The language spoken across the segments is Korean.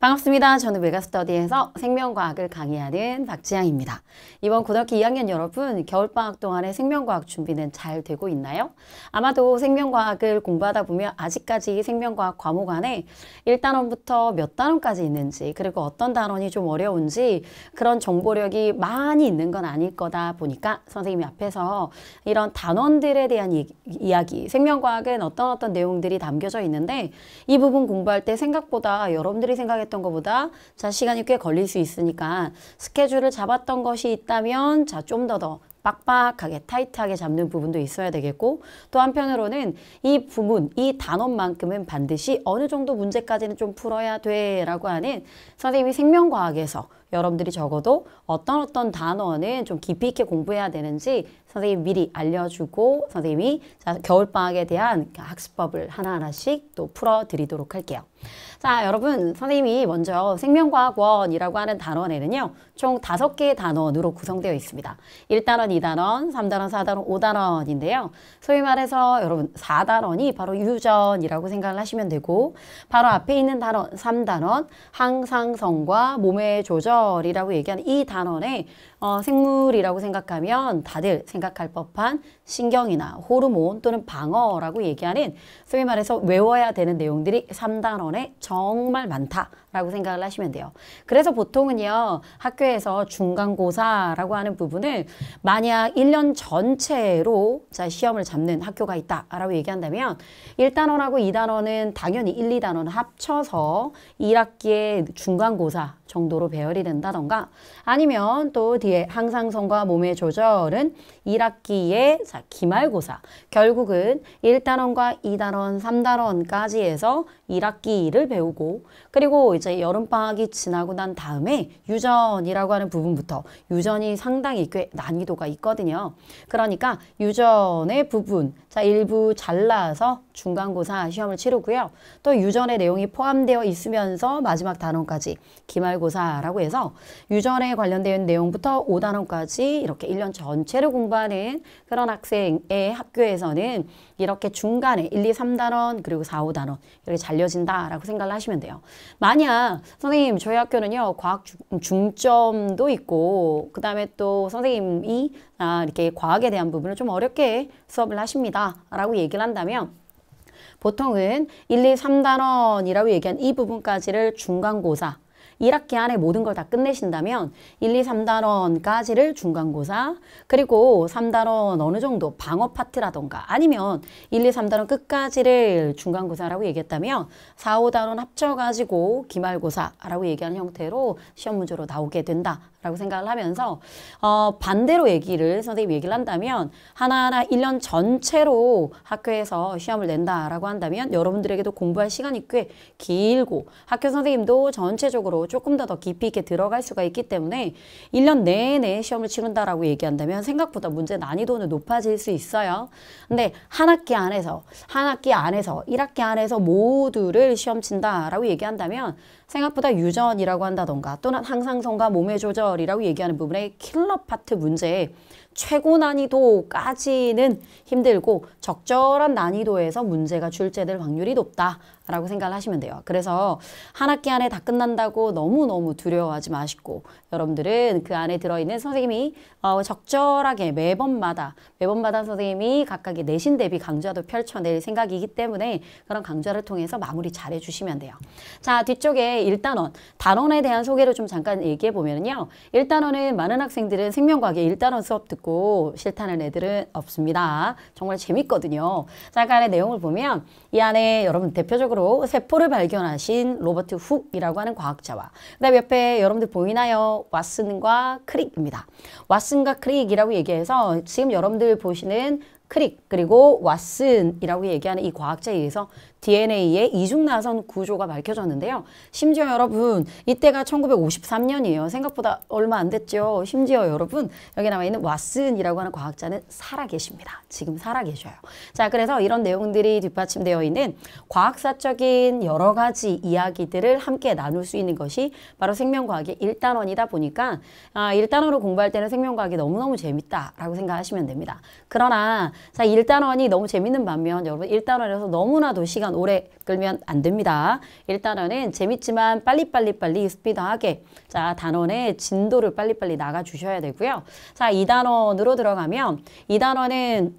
반갑습니다. 저는 메가스터디에서 생명과학을 강의하는 박지향입니다. 이번 고등학교 2학년 여러분, 겨울방학 동안에 생명과학 준비는 잘 되고 있나요? 아마도 생명과학을 공부하다 보면 아직까지 생명과학 과목 안에 1단원부터 몇 단원까지 있는지, 그리고 어떤 단원이 좀 어려운지 그런 정보력이 많이 있는 건 아닐 거다 보니까 선생님이 앞에서 이런 단원들에 대한 이, 이야기, 생명과학은 어떤 어떤 내용들이 담겨져 있는데 이 부분 공부할 때 생각보다 여러분들이 생각했 생각했던 것보다 자 시간이 꽤 걸릴 수 있으니까 스케줄을 잡았던 것이 있다면 자 좀 더더 더 빡빡하게 타이트하게 잡는 부분도 있어야 되겠고 또 한편으로는 이 부문, 이 단원만큼은 반드시 어느 정도 문제까지는 좀 풀어야 돼라고 하는 선생님이 생명과학에서 여러분들이 적어도 어떤 어떤 단어는 좀 깊이 있게 공부해야 되는지 선생님이 미리 알려주고 선생님이 자, 겨울방학에 대한 그 학습법을 하나하나씩 또 풀어드리도록 할게요. 자, 여러분 선생님이 먼저 생명과학원이라고 하는 단원에는요. 총 다섯 개의 단원으로 구성되어 있습니다. 일단원이단원삼단원사단원오단원인데요 소위 말해서 여러분 사단원이 바로 유전이라고 생각을 하시면 되고 바로 앞에 있는 단원 삼단원 항상성과 몸의 조절 계절이라고 얘기하는 이 단원에 어, 생물이라고 생각하면 다들 생각할 법한 신경이나 호르몬 또는 방어라고 얘기하는 소위 말해서 외워야 되는 내용들이 삼단원에 정말 많다라고 생각을 하시면 돼요. 그래서 보통은요 학교에서 중간고사라고 하는 부분을 만약 일년 전체로 자 시험을 잡는 학교가 있다라고 얘기한다면 일단원하고이단원은 당연히 일, 이단원 합쳐서 일학기에 중간고사 정도로 배열이 된다던가 아니면 또 뒤에 예, 항상성과 몸의 조절은 1학기에 자, 기말고사 결국은 1단원과 2단원, 3단원까지 해서 1학기 2를 배우고 그리고 이제 여름방학이 지나고 난 다음에 유전이라고 하는 부분부터 유전이 상당히 꽤 난이도가 있거든요. 그러니까 유전의 부분 자 일부 잘라서 중간고사 시험을 치르고요. 또 유전의 내용이 포함되어 있으면서 마지막 단원까지 기말고사라고 해서 유전에 관련된 내용부터 5단원까지 이렇게 1년 전체를 공부 공부하는 그런 학생의 학교에서는 이렇게 중간에 1, 2, 3단원 그리고 4, 5단원 이렇게 잘려진다라고 생각을 하시면 돼요. 만약 선생님 저희 학교는요 과학 음, 중점도 있고 그 다음에 또 선생님이 아, 이렇게 과학에 대한 부분을 좀 어렵게 수업을 하십니다 라고 얘기를 한다면 보통은 1, 2, 3단원이라고 얘기한 이 부분까지를 중간고사 1학기 안에 모든 걸 다 끝내신다면 1, 2, 3단원까지를 중간고사 그리고 3단원 어느 정도 방어 파트라던가 아니면 1, 2, 3단원 끝까지를 중간고사라고 얘기했다면 4, 5단원 합쳐가지고 기말고사라고 얘기하는 형태로 시험 문제로 나오게 된다라고 생각을 하면서 어, 반대로 얘기를 선생님이 얘기를 한다면 하나하나 1년 전체로 학교에서 시험을 낸다라고 한다면 여러분들에게도 공부할 시간이 꽤 길고 학교 선생님도 전체적으로 조금 더 더 깊이 있게 들어갈 수가 있기 때문에 1년 내내 시험을 치른다라고 얘기한다면 생각보다 문제 난이도는 높아질 수 있어요. 근데 한 학기 안에서 한 학기 안에서 1학기 안에서 모두를 시험 친다라고 얘기한다면 생각보다 유전이라고 한다던가 또는 항상성과 몸의 조절이라고 얘기하는 부분의 킬러 파트 문제에 최고 난이도까지는 힘들고 적절한 난이도에서 문제가 출제될 확률이 높다라고 생각을 하시면 돼요. 그래서 한 학기 안에 다 끝난다고 너무너무 두려워하지 마시고 여러분들은 그 안에 들어있는 선생님이 어, 적절하게 매번마다 매번마다 선생님이 각각의 내신 대비 강좌도 펼쳐낼 생각이기 때문에 그런 강좌를 통해서 마무리 잘 해주시면 돼요. 자 뒤쪽에 학 네, 일단원, 단원에 대한 소개를 좀 잠깐 얘기해 보면요. 일단원은 많은 학생들은 생명과학의 일단원 수업 듣고 싫다는 애들은 없습니다. 정말 재밌거든요. 잠깐의 내용을 보면 이 안에 여러분 대표적으로 세포를 발견하신 로버트 훅이라고 하는 과학자와 그다음 옆에 여러분들 보이나요? 왓슨과 크릭입니다. 왓슨과 크릭이라고 얘기해서 지금 여러분들 보시는 크릭 그리고 왓슨이라고 얘기하는 이 과학자에 의해서 DNA의 이중나선 구조가 밝혀졌는데요. 심지어 여러분 이때가 1953년이에요. 생각보다 얼마 안 됐죠. 심지어 여러분 여기 남아 있는 왓슨이라고 하는 과학자는 살아계십니다. 지금 살아계셔요. 자 그래서 이런 내용들이 뒷받침되어 있는 과학사적인 여러 가지 이야기들을 함께 나눌 수 있는 것이 바로 생명과학의 일단원이다 보니까 아, 1단원으로 공부할 때는 생명과학이 너무너무 재밌다라고 생각하시면 됩니다. 그러나 자 1단원이 너무 재밌는 반면 여러분 1단원에서 너무나도 시간 시간 오래 끌면 안 됩니다. 일단은 원 재밌지만 빨리빨리 빨리 스피드하게 자 단원의 진도를 빨리빨리 나가주셔야 되고요. 자2단원으로 들어가면 2단원은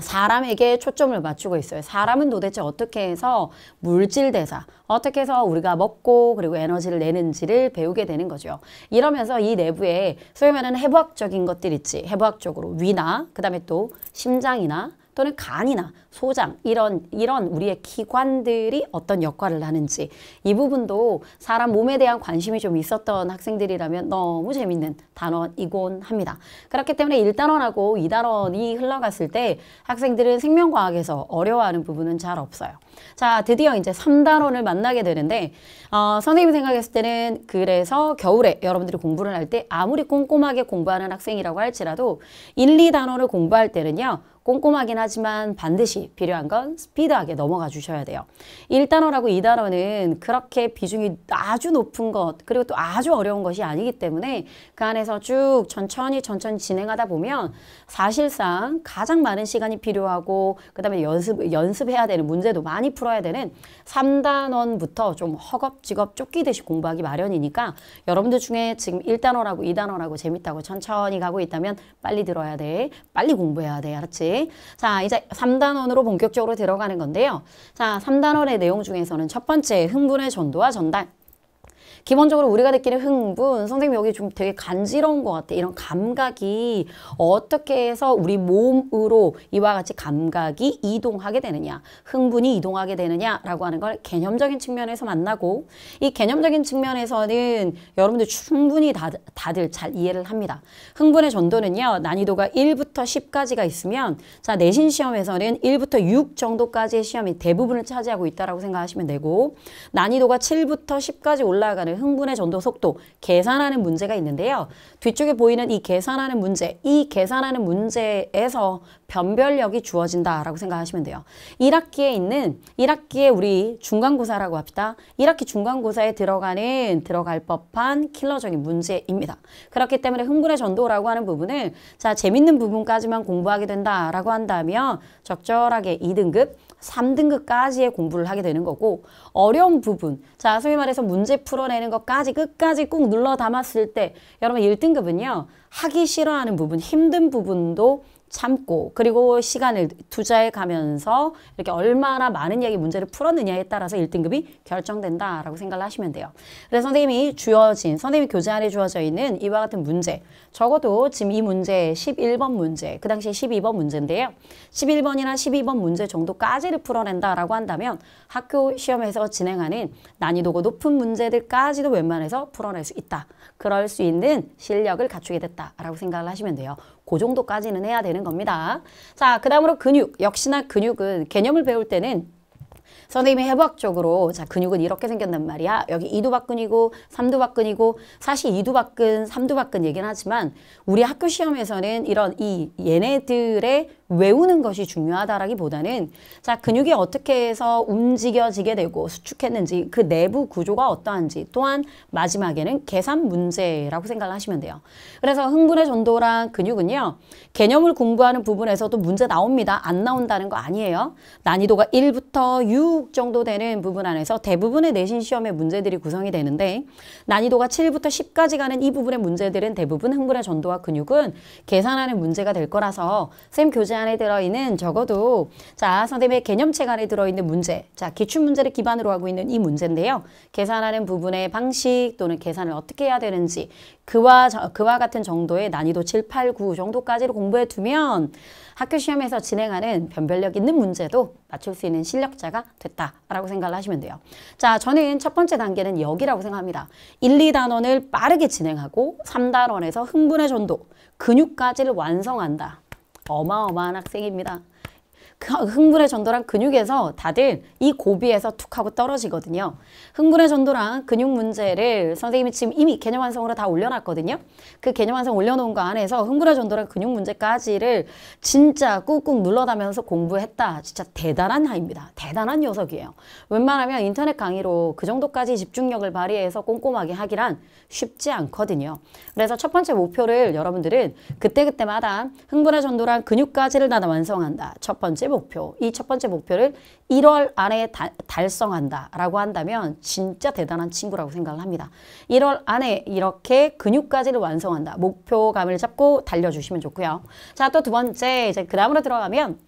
사람에게 초점을 맞추고 있어요. 사람은 도대체 어떻게 해서 물질대사, 어떻게 해서 우리가 먹고 그리고 에너지를 내는지를 배우게 되는 거죠. 이러면서 이 내부에 소위 말하는 해부학적인 것들 있지. 해부학적으로 위나 그 다음에 또 심장이나 또는 간이나 소장 이런 이런 우리의 기관들이 어떤 역할을 하는지 이 부분도 사람 몸에 대한 관심이 좀 있었던 학생들이라면 너무 재밌는 단원이곤 합니다. 그렇기 때문에 일단원하고이단원이 흘러갔을 때 학생들은 생명과학에서 어려워하는 부분은 잘 없어요. 자 드디어 이제 삼단원을 만나게 되는데 어, 선생님 생각했을 때는 그래서 겨울에 여러분들이 공부를 할 때 아무리 꼼꼼하게 공부하는 학생이라고 할지라도 일, 이단원을 공부할 때는요. 꼼꼼하긴 하지만 반드시 필요한 건 스피드하게 넘어가 주셔야 돼요. 1단어라고 2단어는 그렇게 비중이 아주 높은 것 그리고 또 아주 어려운 것이 아니기 때문에 그 안에서 쭉 천천히 천천히 진행하다 보면 사실상 가장 많은 시간이 필요하고 그 다음에 연습, 연습해야 되는 문제도 많이 풀어야 되는 3단원부터 좀 허겁지겁 쫓기듯이 공부하기 마련이니까 여러분들 중에 지금 1단어라고 2단어라고 재밌다고 천천히 가고 있다면 빨리 들어야 돼. 빨리 공부해야 돼. 알았지? 자, 이제 3단원으로 본격적으로 들어가는 건데요. 자, 3단원의 내용 중에서는 첫 번째 흥분의 전도와 전달. 기본적으로 우리가 느끼는 흥분, 선생님 여기 좀 되게 간지러운 것 같아. 이런 감각이 어떻게 해서 우리 몸으로 이와 같이 감각이 이동하게 되느냐, 흥분이 이동하게 되느냐라고 하는 걸 개념적인 측면에서 만나고 이 개념적인 측면에서는 여러분들 충분히 다, 다들 잘 이해를 합니다. 흥분의 전도는요, 난이도가 1부터 10까지가 있으면 자, 내신 시험에서는 1부터 6 정도까지의 시험이 대부분을 차지하고 있다고 라 생각하시면 되고 난이도가 7부터 10까지 올라가는 흥분의 전도 속도 계산하는 문제가 있는데요. 뒤쪽에 보이는 이 계산하는 문제, 이 계산하는 문제에서 변별력이 주어진다라고 생각하시면 돼요. 1학기에 있는 1학기에 우리 중간고사라고 합시다. 1학기 중간고사에 들어가는 들어갈 법한 킬러적인 문제입니다. 그렇기 때문에 흥분의 전도라고 하는 부분을 자 재밌는 부분까지만 공부하게 된다라고 한다면 적절하게 2등급 3등급까지의 공부를 하게 되는 거고 어려운 부분, 자 소위 말해서 문제 풀어내는 것까지 끝까지 꾹 눌러 담았을 때 여러분 1등급은요. 하기 싫어하는 부분, 힘든 부분도 참고 그리고 시간을 투자해 가면서 이렇게 얼마나 많은 이야기 문제를 풀었느냐에 따라서 일등급이 결정된다라고 생각을 하시면 돼요. 그래서 선생님이 주어진 선생님이 교재 안에 주어져 있는 이와 같은 문제 적어도 지금 이 문제 11번 문제 그 당시에 12번 문제인데요. 11번이나 12번 문제 정도까지를 풀어낸다라고 한다면 학교 시험에서 진행하는 난이도가 높은 문제들까지도 웬만해서 풀어낼 수 있다. 그럴 수 있는 실력을 갖추게 됐다라고 생각을 하시면 돼요. 그 정도까지는 해야 되는 겁니다. 자, 그 다음으로 근육. 역시나 근육은 개념을 배울 때는 선생님이 해부학적으로 자 근육은 이렇게 생겼단 말이야. 여기 이두박근이고 삼두박근이고 사실 이두박근, 삼두박근 얘기는 하지만 우리 학교 시험에서는 이런 이 얘네들의 외우는 것이 중요하다라기보다는 자 근육이 어떻게 해서 움직여지게 되고 수축했는지 그 내부 구조가 어떠한지 또한 마지막에는 계산 문제라고 생각을 하시면 돼요. 그래서 흥분의 전도랑 근육은요. 개념을 공부하는 부분에서도 문제 나옵니다. 안 나온다는 거 아니에요. 난이도가 1부터 6 6 정도 되는 부분 안에서 대부분의 내신 시험의 문제들이 구성이 되는데 난이도가 7부터 10까지 가는 이 부분의 문제들은 대부분 흥분의 전도와 근육은 계산하는 문제가 될 거라서 쌤 교재 안에 들어있는 적어도 자 선생님의 개념책 안에 들어있는 문제 자 기출 문제를 기반으로 하고 있는 이 문제인데요. 계산하는 부분의 방식 또는 계산을 어떻게 해야 되는지 그와, 그와 같은 정도의 난이도 7, 8, 9 정도까지를 공부해 두면 학교 시험에서 진행하는 변별력 있는 문제도 맞출 수 있는 실력자가 됐다라고 생각을 하시면 돼요. 자, 저는 첫 번째 단계는 여기라고 생각합니다. 1, 2단원을 빠르게 진행하고 3단원에서 흥분의 전도, 근육까지를 완성한다. 어마어마한 학생입니다. 그 흥분의 전도란 근육에서 다들 이 고비에서 툭 하고 떨어지거든요. 흥분의 전도란 근육 문제를 선생님이 지금 이미 개념 완성으로 다 올려놨거든요. 그 개념 완성 올려놓은 거 안에서 흥분의 전도란 근육 문제까지를 진짜 꾹꾹 눌러다면서 공부했다. 진짜 대단한 하입니다 대단한 녀석이에요. 웬만하면 인터넷 강의로 그 정도까지 집중력을 발휘해서 꼼꼼하게 하기란 쉽지 않거든요. 그래서 첫 번째 목표를 여러분들은 그때그때마다 흥분의 전도란 근육까지를 다 완성한다. 첫 번째 목표, 이 첫 번째 목표를 1월 안에 다, 달성한다라고 한다면 진짜 대단한 친구라고 생각을 합니다. 1월 안에 이렇게 근육까지를 완성한다. 목표감을 잡고 달려주시면 좋고요. 자, 또 두 번째 이제 그 다음으로 들어가면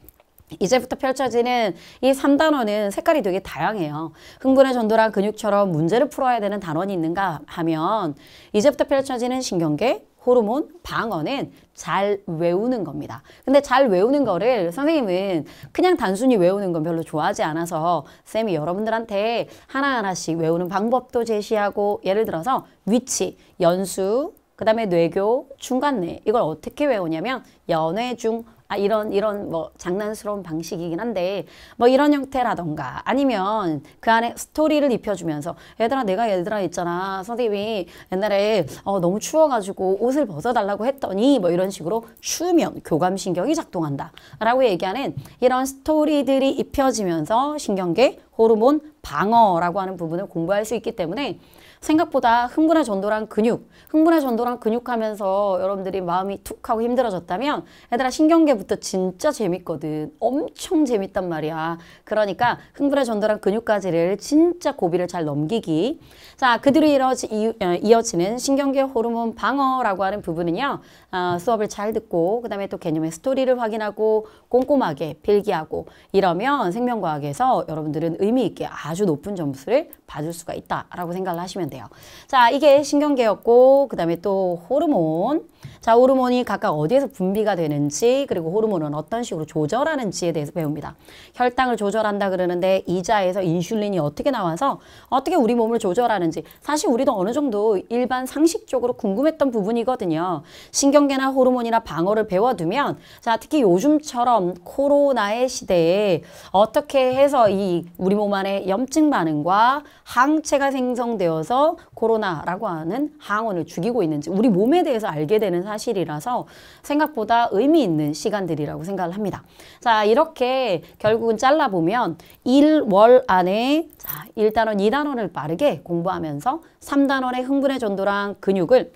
이제부터 펼쳐지는 이 3단원은 색깔이 되게 다양해요. 흥분의 전도랑 근육처럼 문제를 풀어야 되는 단원이 있는가 하면 이제부터 펼쳐지는 신경계, 호르몬 방어는 잘 외우는 겁니다. 근데 잘 외우는 거를 선생님은 그냥 단순히 외우는 건 별로 좋아하지 않아서 쌤이 여러분들한테 하나하나씩 외우는 방법도 제시하고 예를 들어서 위치, 연수, 그 다음에 뇌교, 중간뇌 이걸 어떻게 외우냐면 연회 중 아, 이런 이런 뭐 장난스러운 방식이긴 한데 뭐 이런 형태라던가 아니면 그 안에 스토리를 입혀주면서 얘들아 내가 얘들아 있잖아 선생님이 옛날에 어, 너무 추워가지고 옷을 벗어달라고 했더니 뭐 이런 식으로 추우면 교감신경이 작동한다 라고 얘기하는 이런 스토리들이 입혀지면서 신경계 호르몬 방어라고 하는 부분을 공부할 수 있기 때문에 생각보다 흥분의 전도랑 근육, 흥분의 전도랑 근육하면서 여러분들이 마음이 툭 하고 힘들어졌다면 얘들아 신경계부터 진짜 재밌거든. 엄청 재밌단 말이야. 그러니까 흥분의 전도랑 근육까지를 진짜 고비를 잘 넘기기. 자, 그 뒤로 이어지, 어, 이어지는 신경계 호르몬 방어라고 하는 부분은요. 어, 수업을 잘 듣고 그 다음에 또 개념의 스토리를 확인하고 꼼꼼하게 필기하고 이러면 생명과학에서 여러분들은 의미 있게 아주 높은 점수를 받을 수가 있다라고 생각을 하시면 돼요. 자, 이게 신경계였고 그 다음에 또 호르몬 자, 호르몬이 각각 어디에서 분비가 되는지 그리고 호르몬은 어떤 식으로 조절하는지에 대해서 배웁니다. 혈당을 조절한다 그러는데 이자에서 인슐린이 어떻게 나와서 어떻게 우리 몸을 조절하는지 사실 우리도 어느 정도 일반 상식적으로 궁금했던 부분이거든요. 신경계나 호르몬이나 방어를 배워두면 자, 특히 요즘처럼 코로나의 시대에 어떻게 해서 이 우리 몸 안에 염증 반응과 항체가 생성되어서 코로나라고 하는 항원을 죽이고 있는지 우리 몸에 대해서 알게 되는 되는 사실이라서 생각보다 의미 있는 시간들이라고 생각을 합니다. 자 이렇게 결국은 잘라보면 1월 안에 자, 1단원, 2단원을 빠르게 공부하면서 3단원의 흥분의 전도랑 근육을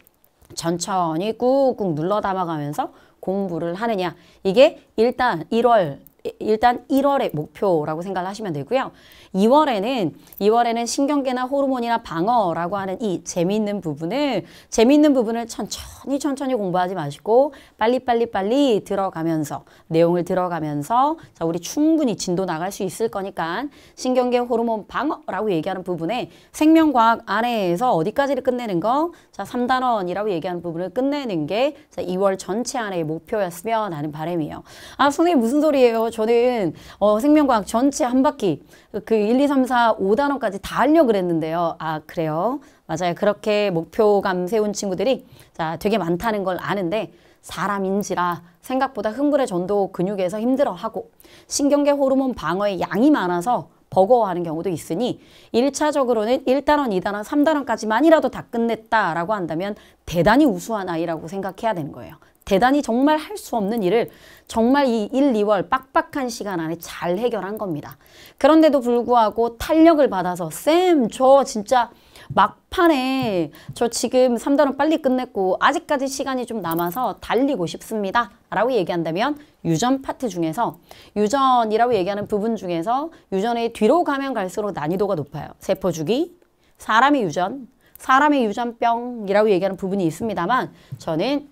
천천히 꾹꾹 눌러 담아가면서 공부를 하느냐 이게 일단 1월 일단 1월의 목표라고 생각 하시면 되고요. 2월에는 2월에는 신경계나 호르몬이나 방어라고 하는 이 재미있는 부분을 재미있는 부분을 천천히 천천히 공부하지 마시고 빨리빨리 빨리 들어가면서 내용을 들어가면서 자 우리 충분히 진도 나갈 수 있을 거니까 신경계 호르몬 방어라고 얘기하는 부분에 생명과학 안에서 어디까지를 끝내는 거 자 3단원이라고 얘기하는 부분을 끝내는 게 자, 2월 전체 안에 목표였으면 하는 바람이에요. 아 선생님 무슨 소리예요? 저는 어, 생명과학 전체 한 바퀴 그 1, 2, 3, 4, 5단원까지 다 하려고 그랬는데요. 아 그래요? 맞아요. 그렇게 목표감 세운 친구들이 자 되게 많다는 걸 아는데 사람인지라 생각보다 흥분의 전도 근육에서 힘들어하고 신경계 호르몬 방어의 양이 많아서 버거워하는 경우도 있으니 일차적으로는일단원이단원삼단원까지만이라도다 끝냈다라고 한다면 대단히 우수한 아이라고 생각해야 되는 거예요. 대단히 정말 할 수 없는 일을 정말 이 1, 2월 빡빡한 시간 안에 잘 해결한 겁니다. 그런데도 불구하고 탄력을 받아서 쌤 저 진짜 막판에 저 지금 3단원 빨리 끝냈고 아직까지 시간이 좀 남아서 달리고 싶습니다. 라고 얘기한다면 유전 파트 중에서 유전이라고 얘기하는 부분 중에서 유전의 뒤로 가면 갈수록 난이도가 높아요. 세포 주기, 사람의 유전, 사람의 유전병이라고 얘기하는 부분이 있습니다만 저는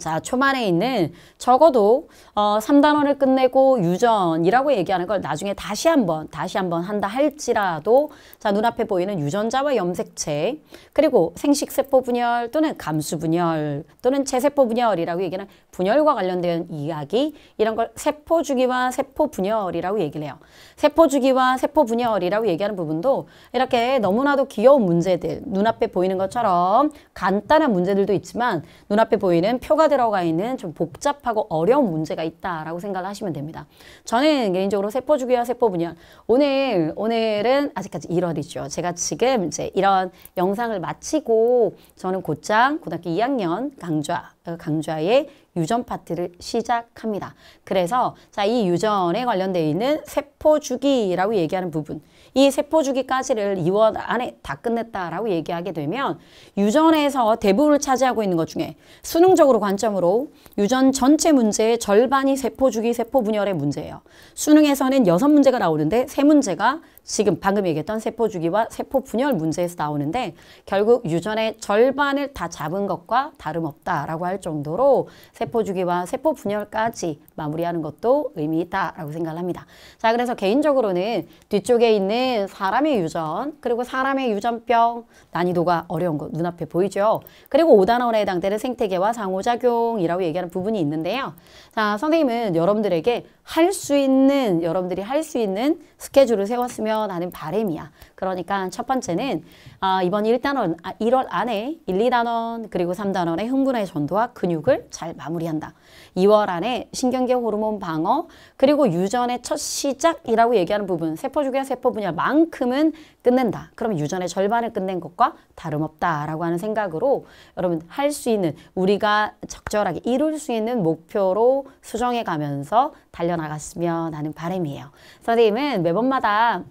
자, 초반에 있는 적어도 어, 3단원을 끝내고 유전이라고 얘기하는 걸 나중에 다시 한번 다시 한번 한다 할지라도 자, 눈앞에 보이는 유전자와 염색체 그리고 생식세포 분열 또는 감수 분열 또는 체세포 분열이라고 얘기하는 분열과 관련된 이야기 이런 걸 세포 주기와 세포 분열이라고 얘기를 해요. 세포 주기와 세포 분열이라고 얘기하는 부분도 이렇게 너무나도 귀여운 문제들 눈앞에 보이는 것처럼 간단한 문제들도 있지만 눈앞에 보이는 표가 들어가 있는 좀 복잡하고 어려운 문제가 있다라고 생각을 하시면 됩니다. 저는 개인적으로 세포주기와 세포분열 오늘 오늘은 아직까지 1월이죠. 제가 지금 이제 이런 영상을 마치고 저는 곧장 고등학교 2학년 강좌 어, 강좌의 유전 파트를 시작합니다. 그래서 자이 유전에 관련돼 있는 세포 주기라고 얘기하는 부분 이 세포 주기까지를 2월 안에 다 끝냈다라고 얘기하게 되면 유전에서 대부분을 차지하고 있는 것 중에 수능적으로 관점으로 유전 전체 문제의 절반이 세포 주기 세포 분열의 문제예요. 수능에서는 6문제가 나오는데 3문제가 지금 방금 얘기했던 세포 주기와 세포 분열 문제에서 나오는데 결국 유전의 절반을 다 잡은 것과 다름없다라고 할 정도로 세포 주기와 세포 분열까지 마무리하는 것도 의미 있다라고 생각을 합니다. 자, 그래서 개인적으로는 뒤쪽에 있는 사람의 유전 그리고 사람의 유전병 난이도가 어려운 거 눈앞에 보이죠. 그리고 5단원에 해당되는 생태계와 상호작용이라고 얘기하는 부분이 있는데요. 자, 선생님은 여러분들에게 할 수 있는 여러분들이 할 수 있는 스케줄을 세웠으면 하려라는 바램이야. 그러니까 첫 번째는 아, 이번 1단원, 아, 1월 안에 1, 2단원 그리고 3단원의 흥분의 전도와 근육을 잘 마무리한다. 2월 안에 신경계 호르몬 방어 그리고 유전의 첫 시작이라고 얘기하는 부분 세포 주기와 세포 분열만큼은 끝낸다. 그럼 유전의 절반을 끝낸 것과 다름없다라고 하는 생각으로 여러분 할 수 있는 우리가 적절하게 이룰 수 있는 목표로 수정해 가면서 달려나갔으면 하는 바람이에요. 선생님은 매번마다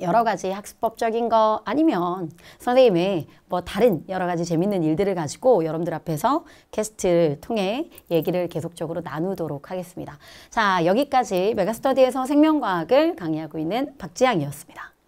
여러 가지 학습법적인 거 아니면 선생님의 뭐 다른 여러 가지 재밌는 일들을 가지고 여러분들 앞에서 캐스트를 통해 얘기를 계속적으로 나누도록 하겠습니다. 자, 여기까지 메가스터디에서 생명과학을 강의하고 있는 박지향이었습니다.